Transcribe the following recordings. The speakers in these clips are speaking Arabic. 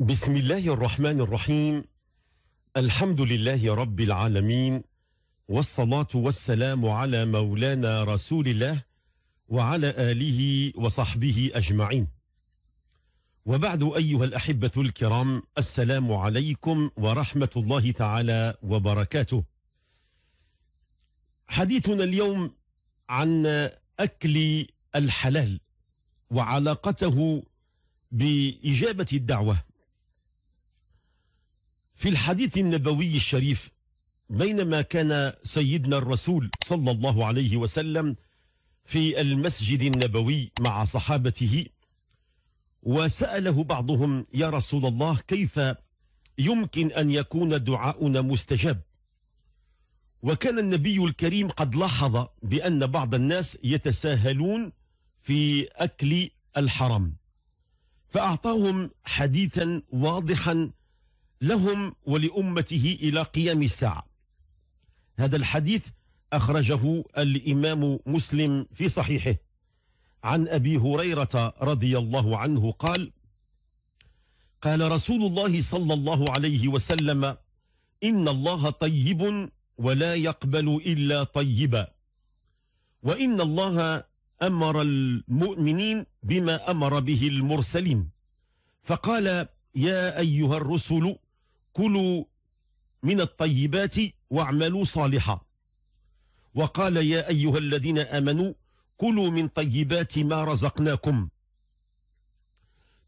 بسم الله الرحمن الرحيم الحمد لله رب العالمين والصلاة والسلام على مولانا رسول الله وعلى آله وصحبه أجمعين وبعد أيها الأحبة الكرام السلام عليكم ورحمة الله تعالى وبركاته حديثنا اليوم عن أكل الحلال وعلاقته بإجابة الدعوة في الحديث النبوي الشريف بينما كان سيدنا الرسول صلى الله عليه وسلم في المسجد النبوي مع صحابته وسأله بعضهم يا رسول الله كيف يمكن أن يكون دعاؤنا مستجاب وكان النبي الكريم قد لاحظ بأن بعض الناس يتساهلون في أكل الحرم فأعطاهم حديثا واضحا لهم ولأمته إلى قيام الساعة هذا الحديث أخرجه الإمام مسلم في صحيحه عن أبي هريرة رضي الله عنه قال قال رسول الله صلى الله عليه وسلم إن الله طيب ولا يقبل إلا طيبا وإن الله أمر المؤمنين بما أمر به المرسلين فقال يا أيها الرسل كلوا من الطيبات واعملوا صالحا وقال يا أيها الذين آمنوا كلوا من طيبات ما رزقناكم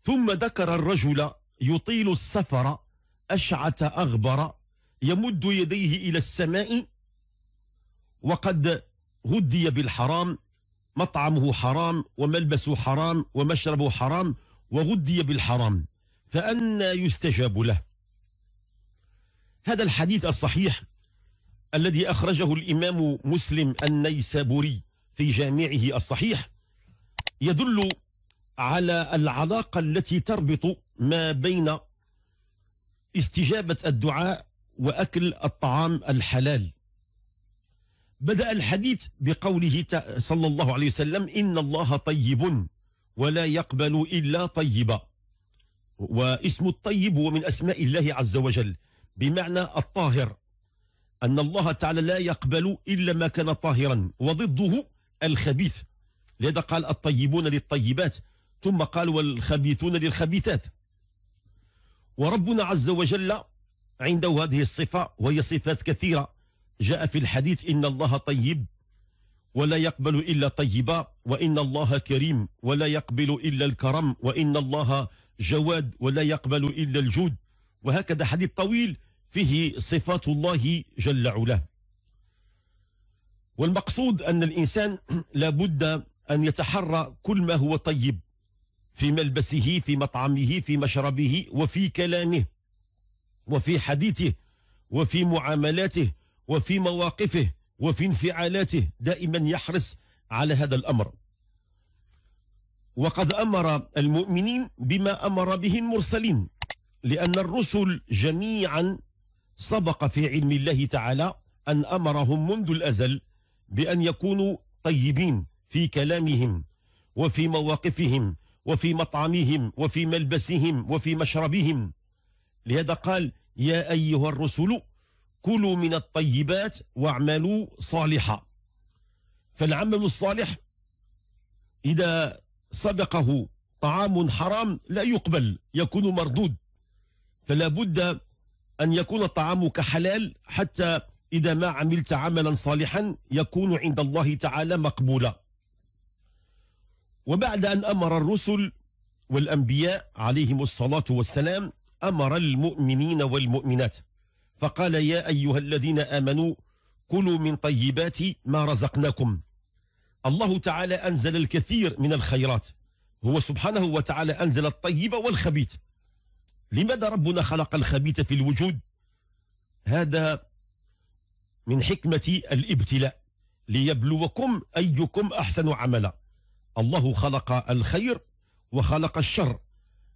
ثم ذكر الرجل يطيل السفر أشعث أغبر يمد يديه إلى السماء وقد هدي بالحرام مطعمه حرام وملبسه حرام ومشربه حرام وغدي بالحرام فأنا يستجاب له هذا الحديث الصحيح الذي أخرجه الإمام مسلم النيسابوري في جامعه الصحيح يدل على العلاقة التي تربط ما بين استجابة الدعاء وأكل الطعام الحلال بدأ الحديث بقوله صلى الله عليه وسلم إن الله طيب ولا يقبل إلا طيبا واسم الطيب هو من أسماء الله عز وجل بمعنى الطاهر أن الله تعالى لا يقبل إلا ما كان طاهرا وضده الخبيث لذا قال الطيبون للطيبات ثم قال والخبيثون للخبيثات وربنا عز وجل عنده هذه الصفة وهي صفات كثيرة جاء في الحديث إن الله طيب ولا يقبل إلا طيبا وإن الله كريم ولا يقبل إلا الكرم وإن الله جواد ولا يقبل إلا الجود وهكذا حديث طويل فيه صفات الله جل علا والمقصود أن الإنسان لابد أن يتحرى كل ما هو طيب في ملبسه في مطعمه في مشربه وفي كلامه وفي حديثه وفي معاملاته وفي مواقفه وفي انفعالاته دائما يحرص على هذا الأمر وقد أمر المؤمنين بما أمر به المرسلين لأن الرسل جميعا سبق في علم الله تعالى أن أمرهم منذ الأزل بأن يكونوا طيبين في كلامهم وفي مواقفهم وفي مطعمهم وفي ملبسهم وفي مشربهم لهذا قال يا أيها الرسل كلوا من الطيبات واعملوا صالحا فالعمل الصالح إذا سبقه طعام حرام لا يقبل يكون مردود فلا بد أن يكون طعامك حلال حتى إذا ما عملت عملا صالحا يكون عند الله تعالى مقبولا وبعد أن أمر الرسل والأنبياء عليهم الصلاة والسلام أمر المؤمنين والمؤمنات فقال يا أيها الذين آمنوا كلوا من طيبات ما رزقناكم الله تعالى أنزل الكثير من الخيرات هو سبحانه وتعالى أنزل الطيب والخبيث لماذا ربنا خلق الخبيث في الوجود هذا من حكمة الابتلاء ليبلوكم أيكم أحسن عملا الله خلق الخير وخلق الشر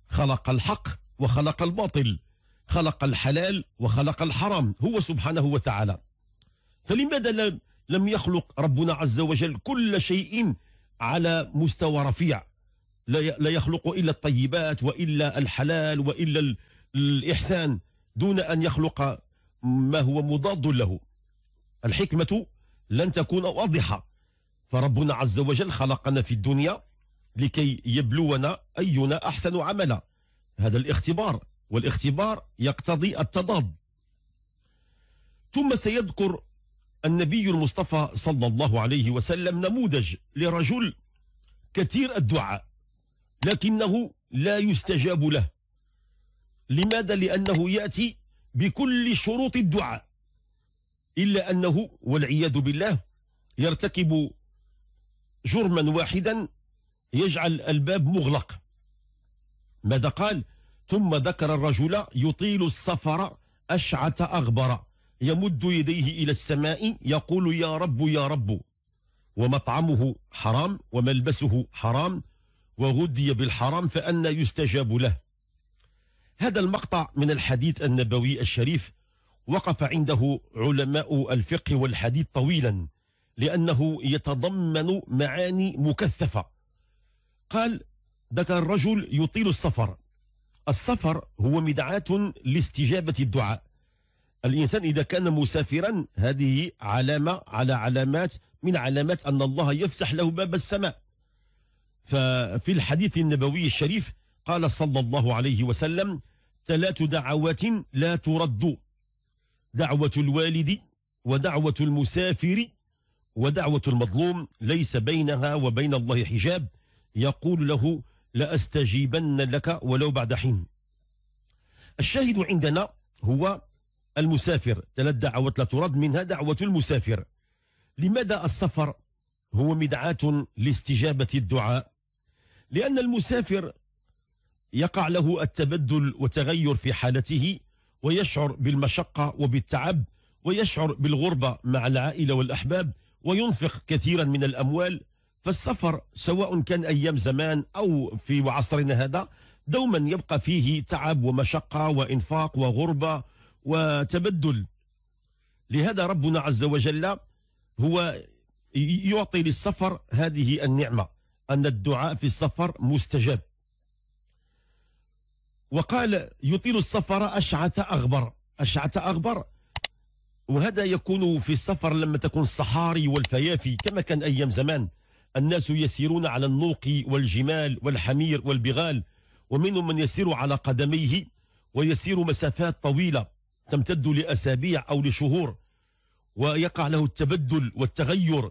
خلق الحق وخلق الباطل خلق الحلال وخلق الحرام هو سبحانه وتعالى فلماذا لم يخلق ربنا عز وجل كل شيء على مستوى رفيع لا يخلق إلا الطيبات وإلا الحلال وإلا الإحسان دون أن يخلق ما هو مضاد له الحكمة لن تكون واضحة فربنا عز وجل خلقنا في الدنيا لكي يبلونا أينا أحسن عملا هذا الاختبار والاختبار يقتضي التضاد ثم سيذكر النبي المصطفى صلى الله عليه وسلم نموذج لرجل كثير الدعاء لكنه لا يستجاب له لماذا لأنه يأتي بكل شروط الدعاء إلا أنه والعياذ بالله يرتكب جرما واحدا يجعل الباب مغلق ماذا قال ثم ذكر الرجل يطيل السفر أشعة أغبر يمد يديه إلى السماء يقول يا رب يا رب ومطعمه حرام وملبسه حرام وغدي بالحرام فأن يستجاب له هذا المقطع من الحديث النبوي الشريف وقف عنده علماء الفقه والحديث طويلا لأنه يتضمن معاني مكثفة قال ذاك الرجل يطيل السفر السفر هو مدعاة لاستجابة الدعاء الإنسان إذا كان مسافرا هذه علامة على علامات من علامات أن الله يفتح له باب السماء ففي الحديث النبوي الشريف قال صلى الله عليه وسلم ثلاث دعوات لا ترد دعوة الوالد ودعوة المسافر ودعوة المظلوم ليس بينها وبين الله حجاب يقول له لأستجيبن لك ولو بعد حين الشاهد عندنا هو المسافر ثلاث دعوات لا ترد منها دعوة المسافر لماذا السفر هو مدعاة لاستجابة الدعاء لأن المسافر يقع له التبدل وتغير في حالته ويشعر بالمشقة وبالتعب ويشعر بالغربة مع العائلة والأحباب وينفق كثيرا من الأموال فالسفر سواء كان أيام زمان أو في عصرنا هذا دوما يبقى فيه تعب ومشقة وإنفاق وغربة وتبدل لهذا ربنا عز وجل هو يعطي للسفر هذه النعمة أن الدعاء في السفر مستجاب وقال يطيل السفر أشعث أغبر أشعث أغبر وهذا يكون في السفر لما تكون الصحاري والفيافي كما كان أيام زمان الناس يسيرون على النوق والجمال والحمير والبغال ومنهم من يسير على قدميه ويسير مسافات طويلة تمتد لأسابيع أو لشهور ويقع له التبدل والتغير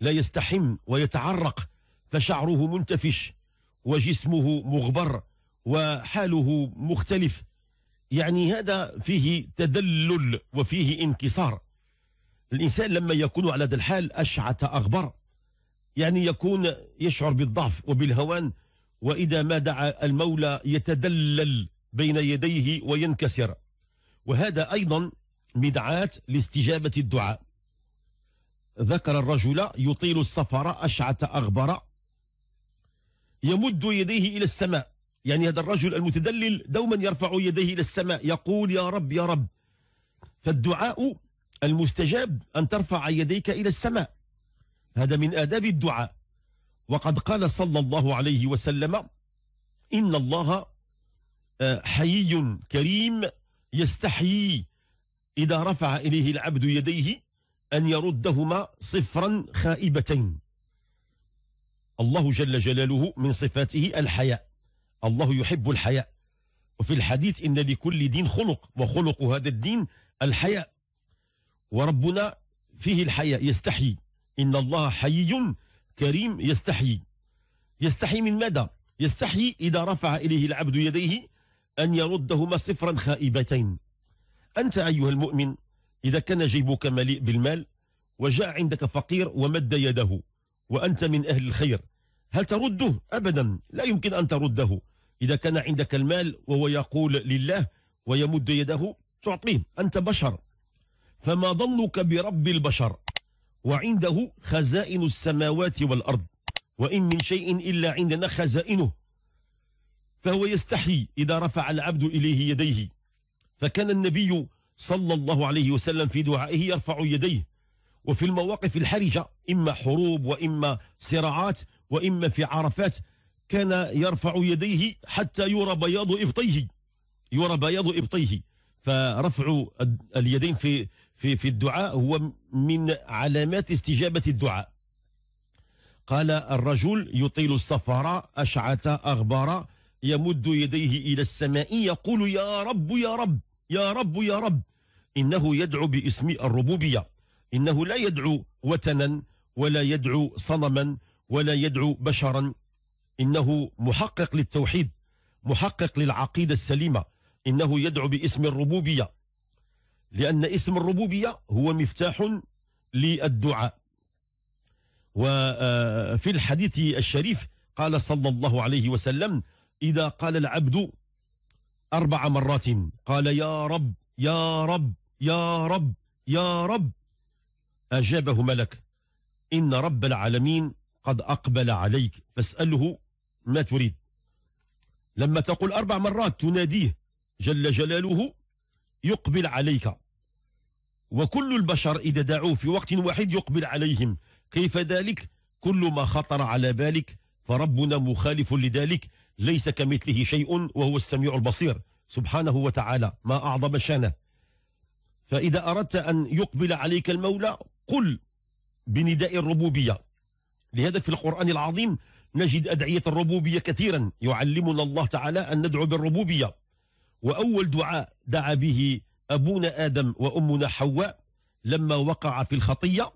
لا يستحم ويتعرق فشعره منتفش وجسمه مغبر وحاله مختلف يعني هذا فيه تدلل وفيه انكسار الإنسان لما يكون على هذا الحال أشعث أغبر يعني يكون يشعر بالضعف وبالهوان وإذا ما دعا المولى يتدلل بين يديه وينكسر وهذا أيضا مدعاة لاستجابة الدعاء ذكر الرجل يطيل السفر أشعث أغبر يمد يديه إلى السماء يعني هذا الرجل المتدلل دوما يرفع يديه إلى السماء يقول يا رب يا رب فالدعاء المستجاب أن ترفع يديك إلى السماء هذا من آداب الدعاء وقد قال صلى الله عليه وسلم إن الله آه، حيي كريم يستحيي إذا رفع إليه العبد يديه أن يردهما صفرا خائبتين الله جل جلاله من صفاته الحياء الله يحب الحياء وفي الحديث إن لكل دين خلق وخلق هذا الدين الحياء وربنا فيه الحياء يستحي إن الله حي كريم يستحي يستحي من ماذا؟ يستحي إذا رفع إليه العبد يديه أن يردهما صفرا خائبتين أنت أيها المؤمن إذا كان جيبك مليء بالمال وجاء عندك فقير ومد يده وأنت من أهل الخير هل ترده؟ أبدا لا يمكن أن ترده إذا كان عندك المال وهو يقول لله ويمد يده تعطيه أنت بشر فما ظنك برب البشر وعنده خزائن السماوات والأرض وإن من شيء إلا عندنا خزائنه فهو يستحي إذا رفع العبد إليه يديه فكان النبي صلى الله عليه وسلم في دعائه يرفع يديه وفي المواقف الحرجة إما حروب وإما صراعات وإما في عرفات كان يرفع يديه حتى يرى بياض إبطيه يرى بياض إبطيه فرفع اليدين في في في الدعاء هو من علامات استجابة الدعاء قال الرجل يطيل السفر أشعث أغبر يمد يديه إلى السماء يقول يا رب يا رب يا رب يا رب إنه يدعو باسم الربوبية إنه لا يدعو وثنا ولا يدعو صنما ولا يدعو بشرا إنه محقق للتوحيد محقق للعقيدة السليمة إنه يدعو باسم الربوبية لأن اسم الربوبية هو مفتاح للدعاء وفي آه، الحديث الشريف قال صلى الله عليه وسلم إذا قال العبد أربع مرات قال يا رب يا رب يا رب يا رب أجابه ملك إن رب العالمين قد أقبل عليك فاسأله ما تريد لما تقول أربع مرات تناديه جل جلاله يقبل عليك وكل البشر إذا دعوه في وقت واحد يقبل عليهم كيف ذلك؟ كل ما خطر على بالك فربنا مخالف لذلك ليس كمثله شيء وهو السميع البصير سبحانه وتعالى ما أعظم شانه فإذا أردت أن يقبل عليك المولى قل بنداء الربوبية لهذا في القرآن العظيم نجد أدعية الربوبية كثيرا يعلمنا الله تعالى أن ندعو بالربوبية وأول دعاء دعا به أبونا آدم وأمنا حواء لما وقع في الخطية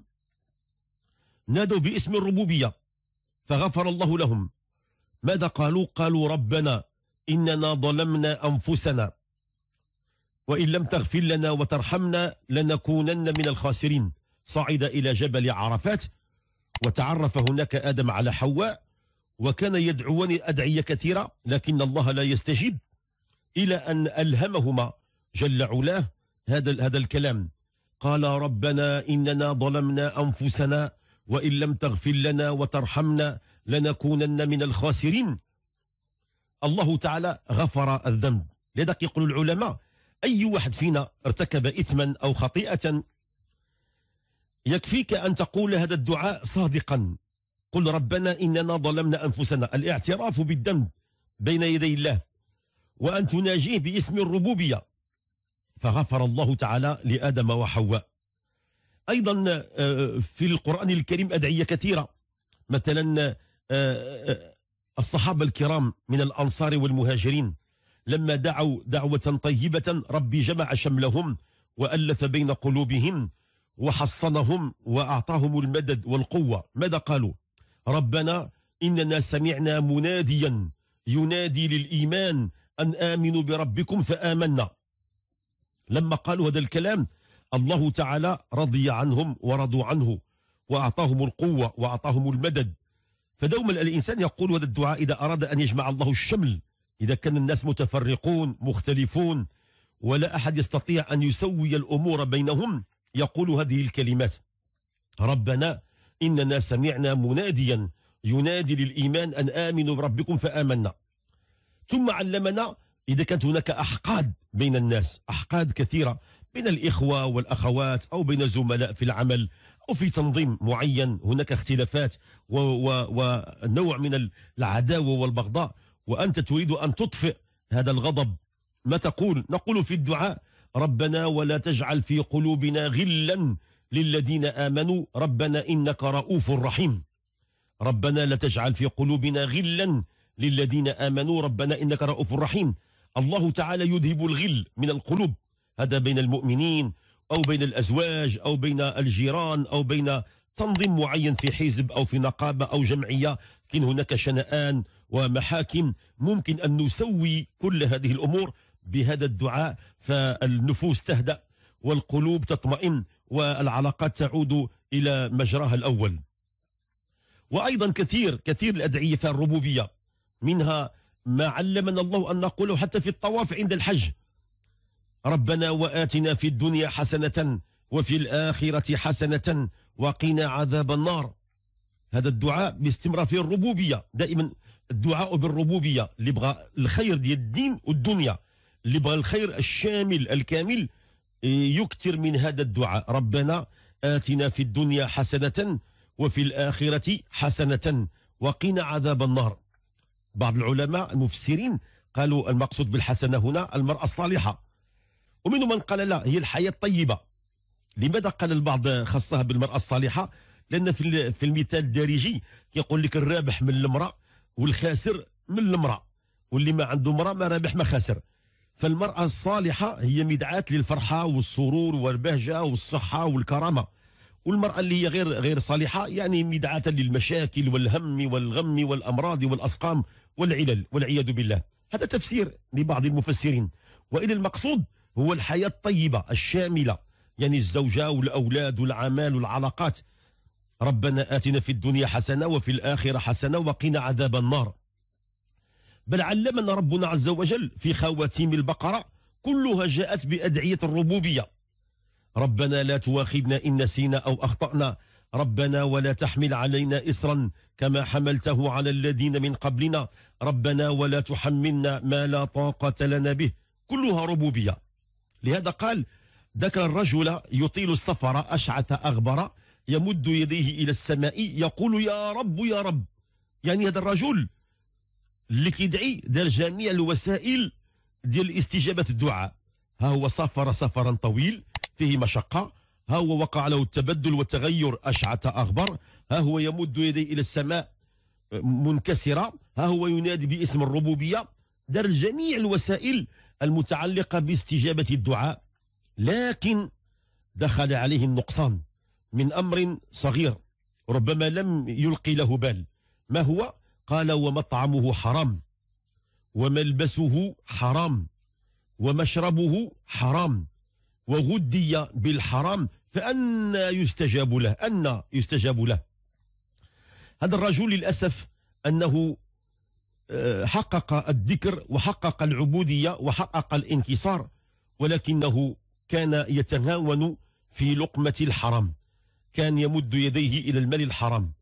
نادوا باسم الربوبية فغفر الله لهم ماذا قالوا؟ قالوا ربنا إننا ظلمنا أنفسنا وإن لم تغفر لنا وترحمنا لنكونن من الخاسرين صعد إلى جبل عرفات وتعرف هناك آدم على حواء وكان يدعوان أدعية كثيرة لكن الله لا يستجيب إلى أن ألهمهما جل علاه هذا هذا الكلام قال ربنا إننا ظلمنا أنفسنا وإن لم تغفر لنا وترحمنا لنكونن من الخاسرين الله تعالى غفر الذنب لذلك يقول العلماء أي واحد فينا ارتكب إثما أو خطيئة يكفيك أن تقول هذا الدعاء صادقا قل ربنا إننا ظلمنا أنفسنا الاعتراف بالذنب بين يدي الله وأن تناجيه باسم الربوبية فغفر الله تعالى لآدم وحواء أيضا آه، في القرآن الكريم أدعية كثيرة مثلا آه، آه، الصحابة الكرام من الأنصار والمهاجرين لما دعوا دعوة طيبة ربي جمع شملهم وألف بين قلوبهم وحصنهم وأعطاهم المدد والقوة ماذا قالوا ربنا إننا سمعنا مناديا ينادي للإيمان أن آمنوا بربكم فآمنا لما قالوا هذا الكلام الله تعالى رضي عنهم ورضوا عنه وأعطاهم القوة وأعطاهم المدد فدوما الإنسان يقول هذا الدعاء إذا أراد أن يجمع الله الشمل إذا كان الناس متفرقون مختلفون ولا أحد يستطيع أن يسوي الأمور بينهم يقول هذه الكلمات ربنا إننا سمعنا مناديا ينادي للإيمان أن آمنوا بربكم فآمنا ثم علمنا إذا كانت هناك أحقاد بين الناس أحقاد كثيرة بين الإخوة والأخوات أو بين زملاء في العمل أو في تنظيم معين هناك اختلافات ونوع من العداوة والبغضاء وأنت تريد أن تطفئ هذا الغضب ما تقول نقول في الدعاء ربنا ولا تجعل في قلوبنا غلا للذين آمنوا ربنا إنك رؤوف رحيم ربنا لا تجعل في قلوبنا غلا للذين آمنوا ربنا إنك رؤوف رحيم الله تعالى يذهب الغل من القلوب هذا بين المؤمنين أو بين الأزواج أو بين الجيران أو بين تنظيم معين في حزب أو في نقابة أو جمعية كن هناك شنآن ومحاكم ممكن أن نسوي كل هذه الأمور بهذا الدعاء فالنفوس تهدأ والقلوب تطمئن والعلاقات تعود إلى مجراها الأول وأيضا كثير كثير الأدعية الربوبية منها ما علمنا الله أن نقوله حتى في الطواف عند الحج ربنا وآتنا في الدنيا حسنة وفي الآخرة حسنة وقنا عذاب النار هذا الدعاء باستمرار في الربوبية دائما الدعاء بالربوبية اللي بغى الخير ديال الدين والدنيا اللي بغى الخير الشامل الكامل إيه، يكثر من هذا الدعاء ربنا آتنا في الدنيا حسنة وفي الآخرة حسنة وقنا عذاب النار بعض العلماء المفسرين قالوا المقصود بالحسنة هنا المرأة الصالحة ومنهم من قال لا هي الحياة الطيبة لماذا قال البعض خصها بالمرأة الصالحة لأن في المثال الدارجي كيقول لك الرابح من المرأة والخاسر من المرأة واللي ما عنده مرأة ما رابح ما خاسر فالمرأة الصالحة هي مدعاة للفرحة والسرور والبهجة والصحة والكرامة والمرأة اللي هي غير غير صالحة يعني مدعاة للمشاكل والهم والغم والأمراض والأسقام والعلل والعياذ بالله هذا تفسير لبعض المفسرين وإلى المقصود هو الحياة الطيبة الشاملة يعني الزوجة والأولاد والعمال والعلاقات ربنا آتنا في الدنيا حسنة وفي الآخرة حسنة وقنا عذاب النار بل علمنا ربنا عز وجل في خواتيم البقرة كلها جاءت بأدعية الربوبية ربنا لا تواخذنا إن نسينا أو أخطأنا ربنا ولا تحمل علينا إسرا كما حملته على الذين من قبلنا ربنا ولا تحملنا ما لا طاقة لنا به كلها ربوبية لهذا قال ذكر الرجل يطيل السفر أشعث أغبر يمد يديه إلى السماء يقول يا رب يا رب يعني هذا الرجل اللي كيدعي دار جميع الوسائل ديال استجابة الدعاء ها هو سافر سفرا طويل فيه مشقة ها هو وقع له التبدل والتغير أشعث أغبر ها هو يمد يديه إلى السماء آه، منكسرة ها هو ينادي باسم الربوبية دار جميع الوسائل المتعلقة باستجابة الدعاء لكن دخل عليه النقصان من أمر صغير ربما لم يلقي له بال ما هو قال ومطعمه حرام وملبسه حرام ومشربه حرام وغدي بالحرام فأن يستجاب له أن يستجاب له هذا الرجل للأسف أنه آه، حقق الذكر وحقق العبودية وحقق الانكسار ولكنه كان يتهاون في لقمة الحرام كان يمد يديه إلى المال الحرام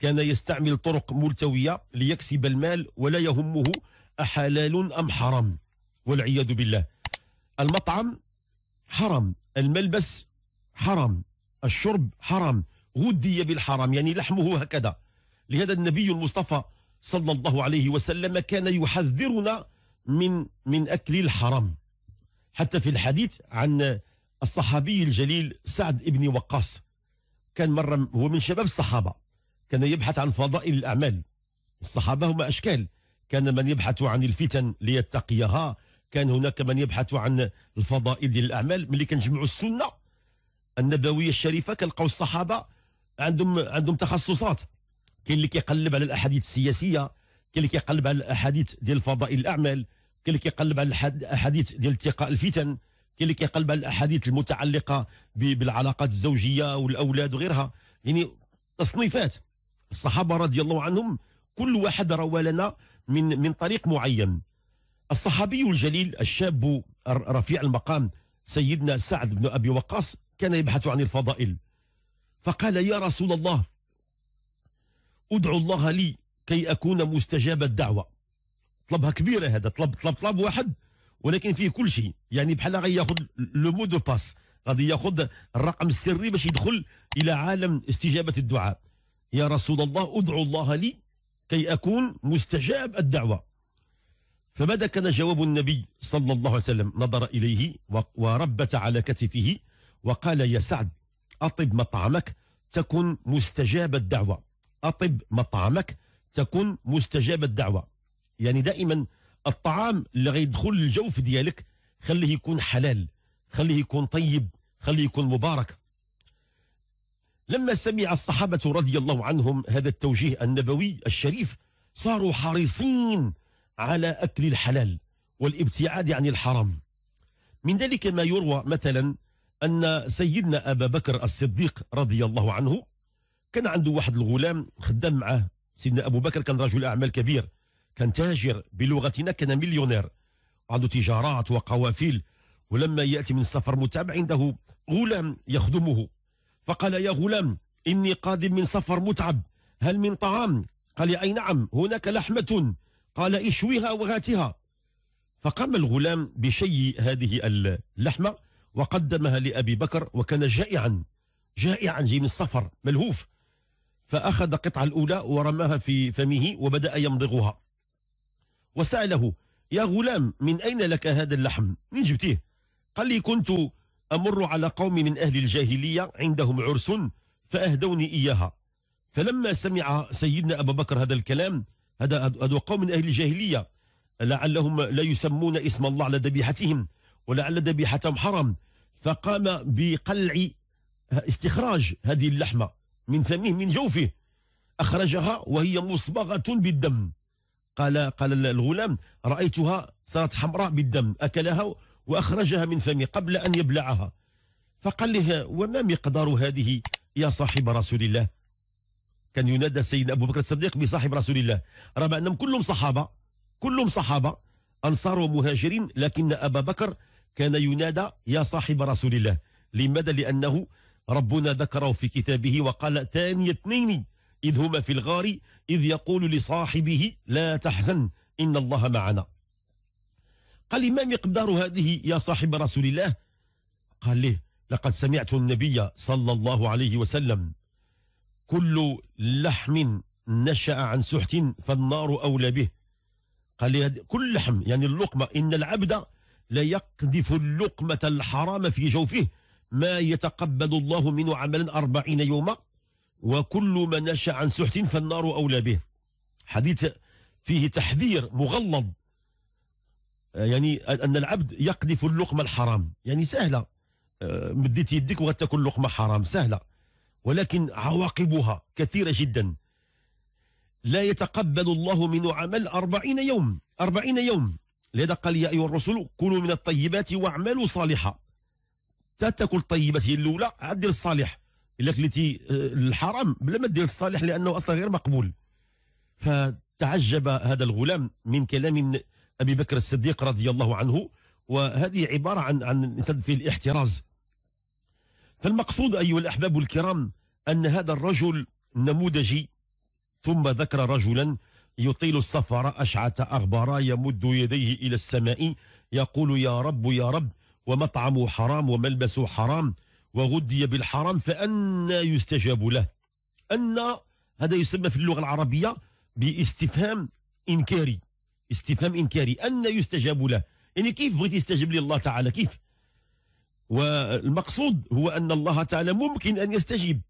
كان يستعمل طرق ملتوية ليكسب المال ولا يهمه أحلال أم حرام والعياذ بالله المطعم حرام الملبس حرام الشرب حرام غدي بالحرام يعني لحمه هكذا لهذا النبي المصطفى صلى الله عليه وسلم كان يحذرنا من من أكل الحرام حتى في الحديث عن الصحابي الجليل سعد بن وقاص كان مرة هو من شباب الصحابة كان يبحث عن فضائل الأعمال الصحابة هم أشكال كان من يبحث عن الفتن ليتقيها كان هناك من يبحث عن الفضائل ديال الأعمال ملي كنجمعوا السنة النبوية الشريفة كنلقاو الصحابة عندهم عندهم تخصصات كاين اللي كيقلب على الأحاديث السياسية كاين اللي كيقلب على الأحاديث ديال فضائل الأعمال كاين اللي كيقلب على الأحاديث ديال اتقاء الفتن كاين اللي كيقلب على الاحاديث المتعلقه بالعلاقات الزوجيه والاولاد وغيرها يعني تصنيفات الصحابه رضي الله عنهم كل واحد روى لنا من من طريق معين الصحابي الجليل الشاب رفيع المقام سيدنا سعد بن ابي وقاص كان يبحث عن الفضائل فقال يا رسول الله ادعو الله لي كي اكون مستجاب الدعوه طلبها كبيره هذا طلب طلب طلب واحد ولكن فيه كل شيء يعني بحال غادي ياخذ لو مو دو باس غادي ياخذ الرقم السري باش يدخل الى عالم استجابه الدعاء يا رسول الله ادعو الله لي كي أكون مستجاب الدعوة فماذا كان جواب النبي صلى الله عليه وسلم نظر إليه وربت على كتفه وقال يا سعد أطب مطعمك تكن مستجاب الدعوة أطب مطعمك تكن مستجاب الدعوة يعني دائما الطعام اللي غيدخل الجوف ديالك خليه يكون حلال خليه يكون طيب خليه يكون مبارك لما سمع الصحابة رضي الله عنهم هذا التوجيه النبوي الشريف صاروا حريصين على أكل الحلال والابتعاد عن الحرام من ذلك ما يروى مثلا أن سيدنا أبا بكر الصديق رضي الله عنه كان عنده واحد الغلام خدام معه سيدنا أبو بكر كان رجل أعمال كبير كان تاجر بلغتنا كان مليونير عنده تجارات وقوافل ولما يأتي من السفر متعب عنده غلام يخدمه فقال يا غلام إني قادم من سفر متعب هل من طعام قال أي نعم هناك لحمة قال اشويها وغاتها فقام الغلام بشي هذه اللحمة وقدمها لأبي بكر وكان جائعا جائعا جي من السفر ملهوف فأخذ قطعة الأولى ورماها في فمه وبدأ يمضغها وسأله يا غلام من أين لك هذا اللحم من جبتيه قال لي كنت أمر على قوم من أهل الجاهلية عندهم عرس فأهدوني إياها فلما سمع سيدنا أبا بكر هذا الكلام هذا هذا قوم من أهل الجاهلية لعلهم لا يسمون اسم الله على ذبيحتهم ولعل ذبيحتهم حرم فقام بقلع استخراج هذه اللحمة من فمه من جوفه أخرجها وهي مصبغة بالدم قال قال الغلام رأيتها صارت حمراء بالدم أكلها وأخرجها من فمه قبل أن يبلعها فقال له وما مقدار هذه يا صاحب رسول الله كان ينادى سيدنا أبو بكر الصديق بصاحب رسول الله رغم أنهم كلهم صحابة كلهم صحابة أنصار ومهاجرين لكن أبا بكر كان ينادى يا صاحب رسول الله لماذا لأنه ربنا ذكره في كتابه وقال ثاني اثنين إذ هما في الغار إذ يقول لصاحبه لا تحزن إن الله معنا قال لي ما مقدار هذه يا صاحب رسول الله قال له لقد سمعت النبي صلى الله عليه وسلم كل لحم نشأ عن سحت فالنار أولى به قال لي كل لحم يعني اللقمة إن العبد ليقذف اللقمة الحرام في جوفه ما يتقبل الله منه عملا أربعين يوما وكل ما نشأ عن سحت فالنار أولى به حديث فيه تحذير مغلظ آه، يعني ان العبد يقذف اللقمه الحرام يعني سهله آه، مديت يدك وغتاكل لقمه حرام سهله ولكن عواقبها كثيره جدا لا يتقبل الله من عمل أربعين يوم أربعين يوم لذا قال يا أيها الرسل كلوا من الطيبات واعملوا صالحا تاكل الطيبات هي الاولى عاد الصالح الا كليتي آه، الحرام بلا ما دير الصالح لانه اصلا غير مقبول فتعجب هذا الغلام من كلام أبي بكر الصديق رضي الله عنه وهذه عبارة عن عن الإنسان في الاحتراز فالمقصود أيها الأحباب الكرام أن هذا الرجل نموذجي ثم ذكر رجلا يطيل السفر أشعث أغبارا يمد يديه إلى السماء يقول يا رب يا رب ومطعم حرام وملبس حرام وغدي بالحرام فانى يستجاب له أن هذا يسمى في اللغة العربية باستفهام إنكاري استفهام إنكاري أن يستجاب له يعني كيف بغيت يستجيب لي الله تعالى كيف والمقصود هو أن الله تعالى ممكن أن يستجيب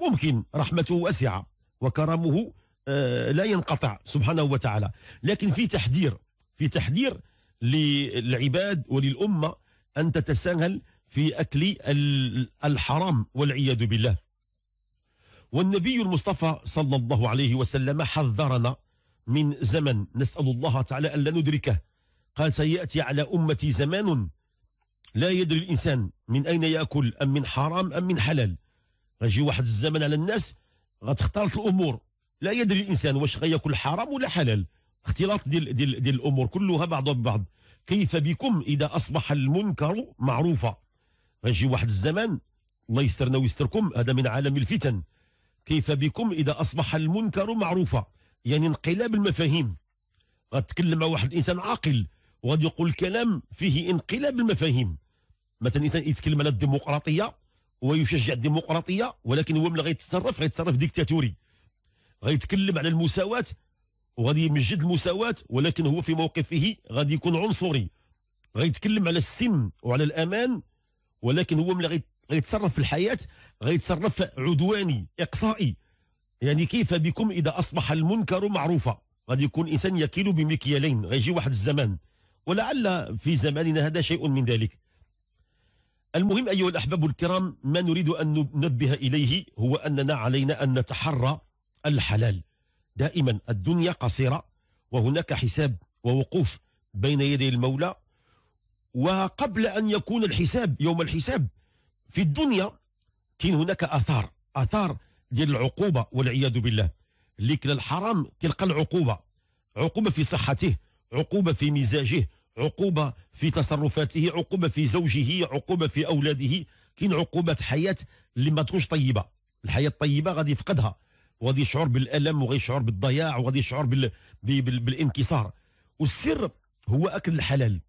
ممكن رحمته واسعة وكرمه آه، لا ينقطع سبحانه وتعالى لكن في تحذير في تحذير للعباد وللأمة أن تتساهل في أكل الحرام والعياذ بالله والنبي المصطفى صلى الله عليه وسلم حذرنا من زمن نسأل الله تعالى أن لا ندركه قال سيأتي على أمتي زمان لا يدري الإنسان من أين يأكل أم من حرام أم من حلال غيجي واحد الزمن على الناس غتختلط الأمور لا يدري الإنسان واش غياكل حرام ولا حلال اختلاط ديال ديال ديال الأمور كلها بعضها ببعض كيف بكم إذا أصبح المنكر معروفا غيجي واحد الزمان الله يسترنا ويستركم هذا من عالم الفتن كيف بكم إذا أصبح المنكر معروفا يعني انقلاب المفاهيم غتكلم مع واحد الانسان عاقل وغادي يقول كلام فيه انقلاب المفاهيم مثلا انسان يتكلم على الديمقراطيه ويشجع الديمقراطيه ولكن هو ملي غيتصرف غيتصرف ديكتاتوري غيتكلم على المساواه وغادي يمجد المساواه ولكن هو في موقفه غادي يكون عنصري غيتكلم على السن وعلى الامان ولكن هو ملي غيتصرف في الحياه غيتصرف عدواني اقصائي يعني كيف بكم إذا أصبح المنكر معروفا قد يكون إنسان يكيل بمكيالين غيجي واحد الزمان ولعل في زماننا هذا شيء من ذلك المهم أيها الأحباب الكرام ما نريد أن ننبه إليه هو أننا علينا أن نتحرى الحلال دائما الدنيا قصيرة وهناك حساب ووقوف بين يدي المولى وقبل أن يكون الحساب يوم الحساب في الدنيا كاين هناك آثار آثار ديال العقوبه والعياذ بالله اللي كلا الحرام كيلقى العقوبه عقوبه في صحته عقوبه في مزاجه عقوبه في تصرفاته عقوبه في زوجه عقوبه في اولاده كاين عقوبات حياه اللي ما تكونش طيبه الحياه الطيبه غادي يفقدها وغادي يشعر بالالم وغادي يشعر بالضياع وغادي يشعر بال... بال... بالانكسار والسر هو اكل الحلال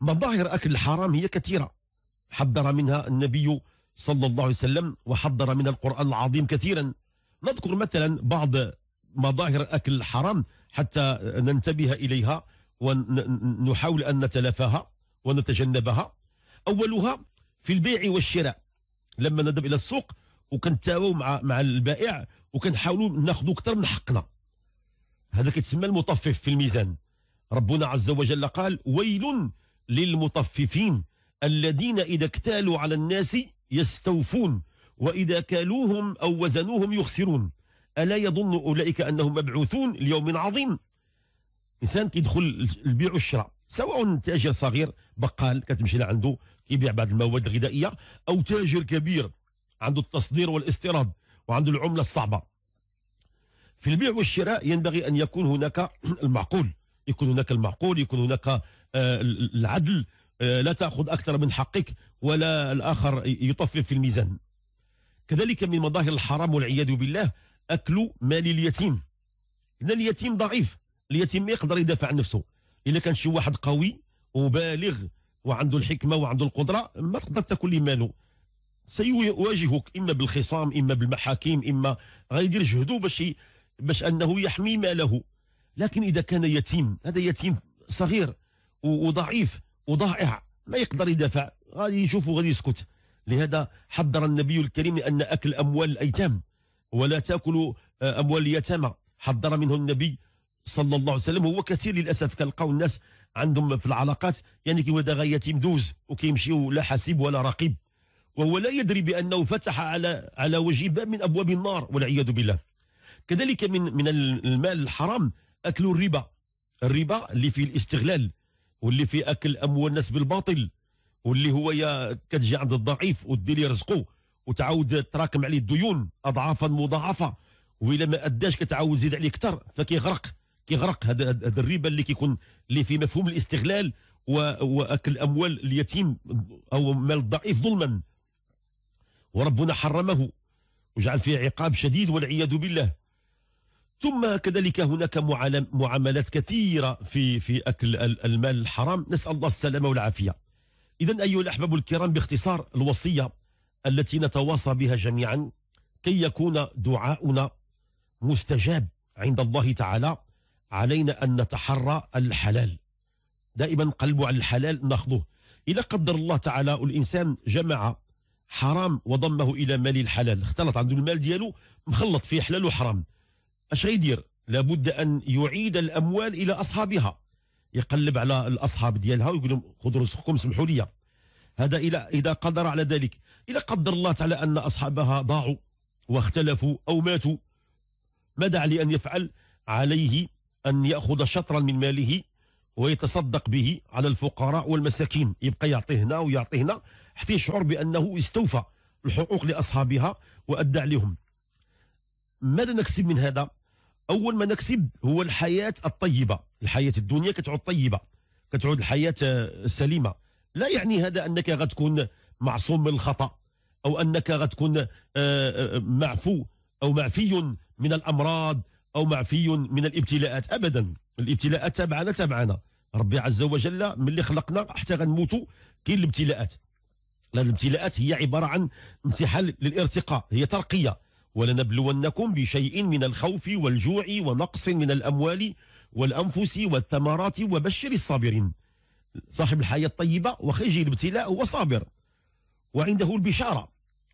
مظاهر اكل الحرام هي كثيره حذر منها النبي صلى الله عليه وسلم وحضر من القرآن العظيم كثيرا نذكر مثلا بعض مظاهر أكل الحرام حتى ننتبه إليها ونحاول أن نتلافاها ونتجنبها أولها في البيع والشراء لما نذهب إلى السوق وكنتاووا مع مع البائع وكنحاولوا ناخذوا اكثر من حقنا هذا كيتسمى المطفف في الميزان ربنا عز وجل قال ويل للمطففين الذين إذا اكتالوا على الناس يستوفون وإذا كالوهم أو وزنوهم يخسرون ألا يظن أولئك أنهم مبعوثون ليوم عظيم إنسان كيدخل البيع والشراء سواء تاجر صغير بقال كتمشي لعنده كيبيع بعض المواد الغذائية أو تاجر كبير عنده التصدير والاستيراد وعنده العملة الصعبة في البيع والشراء ينبغي أن يكون هناك المعقول يكون هناك المعقول يكون هناك آه، العدل آه، لا تأخذ أكثر من حقك ولا الآخر يطفف في الميزان كذلك من مظاهر الحرام والعياذ بالله أكل مال اليتيم إن اليتيم ضعيف اليتيم ما يقدر يدافع عن نفسه إلا كان شي واحد قوي وبالغ وعنده الحكمة وعنده القدرة ما تقدر تاكل ماله سيواجهك إما بالخصام إما بالمحاكم إما غيدير جهده باش باش أنه يحمي ماله لكن إذا كان يتيم هذا يتيم صغير وضعيف وضائع لا يقدر يدافع غادي يشوف وغادي يسكت لهذا حذر النبي الكريم أن أكل أموال الأيتام ولا تأكلوا آه، أموال اليتامى حذر منه النبي صلى الله عليه وسلم هو كثير للأسف كنلقاو الناس عندهم في العلاقات يعني كي ولد دوز وكيمشي لا حسيب ولا رقيب وهو لا يدري بأنه فتح على على وجه باب من أبواب النار والعياذ بالله كذلك من من المال الحرام أكل الربا الربا اللي فيه الاستغلال واللي في اكل اموال الناس بالباطل واللي هو يا كتجي عند الضعيف لي رزقه وتعاود تراكم عليه الديون اضعافا مضاعفه والا ما اداش كتعاود زيد عليه اكثر فكيغرق كيغرق هذا الربا اللي كيكون اللي في مفهوم الاستغلال واكل اموال اليتيم او مال الضعيف ظلما وربنا حرمه وجعل فيه عقاب شديد والعياذ بالله ثم كذلك هناك معاملات كثيرة في في أكل المال الحرام نسأل الله السلامة والعافية إذا أيها الأحباب الكرام باختصار الوصية التي نتواصى بها جميعا كي يكون دعاؤنا مستجاب عند الله تعالى علينا أن نتحرى الحلال دائما قلبه على الحلال نخضه إذا قدر الله تعالى الإنسان جمع حرام وضمه إلى مال الحلال اختلط عنده المال دياله مخلط فيه حلال وحرام اش غيدير لابد ان يعيد الاموال الى اصحابها يقلب على الاصحاب ديالها ويقول لهم خذوا رزقكم سمحوا لي هذا الى اذا قدر على ذلك الى قدر الله تعالى ان اصحابها ضاعوا واختلفوا او ماتوا ماذا عليه ان يفعل عليه ان ياخذ شطرا من ماله ويتصدق به على الفقراء والمساكين يبقى يعطيه هنا ويعطيه هنا حتى يشعر بانه استوفى الحقوق لاصحابها وادى عليهم ماذا نكسب من هذا اول ما نكسب هو الحياه الطيبه الحياه الدنيا كتعود طيبه كتعود الحياه آه، سليمه لا يعني هذا انك غتكون معصوم من الخطا او انك غتكون آه، آه، معفو او معفي من الامراض او معفي من الابتلاءات ابدا الابتلاءات تابعنا تابعنا ربي عز وجل ملي خلقنا حتى غنموتوا كاين الابتلاءات هذه الابتلاءات هي عباره عن امتحان للارتقاء هي ترقيه ولنبلونكم بشيء من الخوف والجوع ونقص من الأموال والأنفس والثمرات وبشر الصابرين صاحب الحياة الطيبة وخا يجي الابتلاء هو صابر وعنده البشارة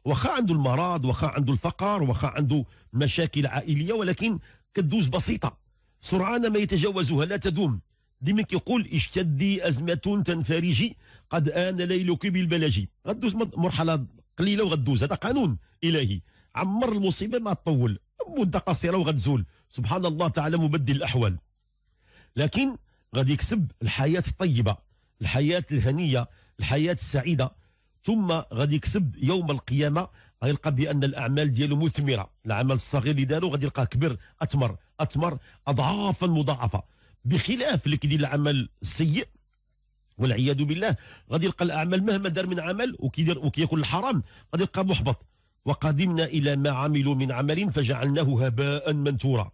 وخا عنده المرض وخا عنده الفقر وخا عنده مشاكل عائلية ولكن كدوز بسيطة سرعان ما يتجاوزها لا تدوم ديما كيقول اشتدي أزمة تنفرجي قد آن ليلك بالبلجي غدوز مرحلة قليلة وغدوز هذا قانون إلهي عمر المصيبه ما تطول مده قصيره وغتزول سبحان الله تعالى مبدل الاحوال لكن غادي يكسب الحياه الطيبه الحياه الهنيه الحياه السعيده ثم غادي يكسب يوم القيامه غيلقى بان الاعمال ديالو مثمره العمل الصغير اللي دارو غادي يلقاه كبر اثمر اثمر اضعافا مضاعفه بخلاف اللي كيدير العمل السيء والعياذ بالله غادي يلقى الاعمال مهما دار من عمل وكيدير وكياكل الحرام غادي يلقى محبط وقدمنا الى ما عملوا من عمل فجعلناه هباء منثورا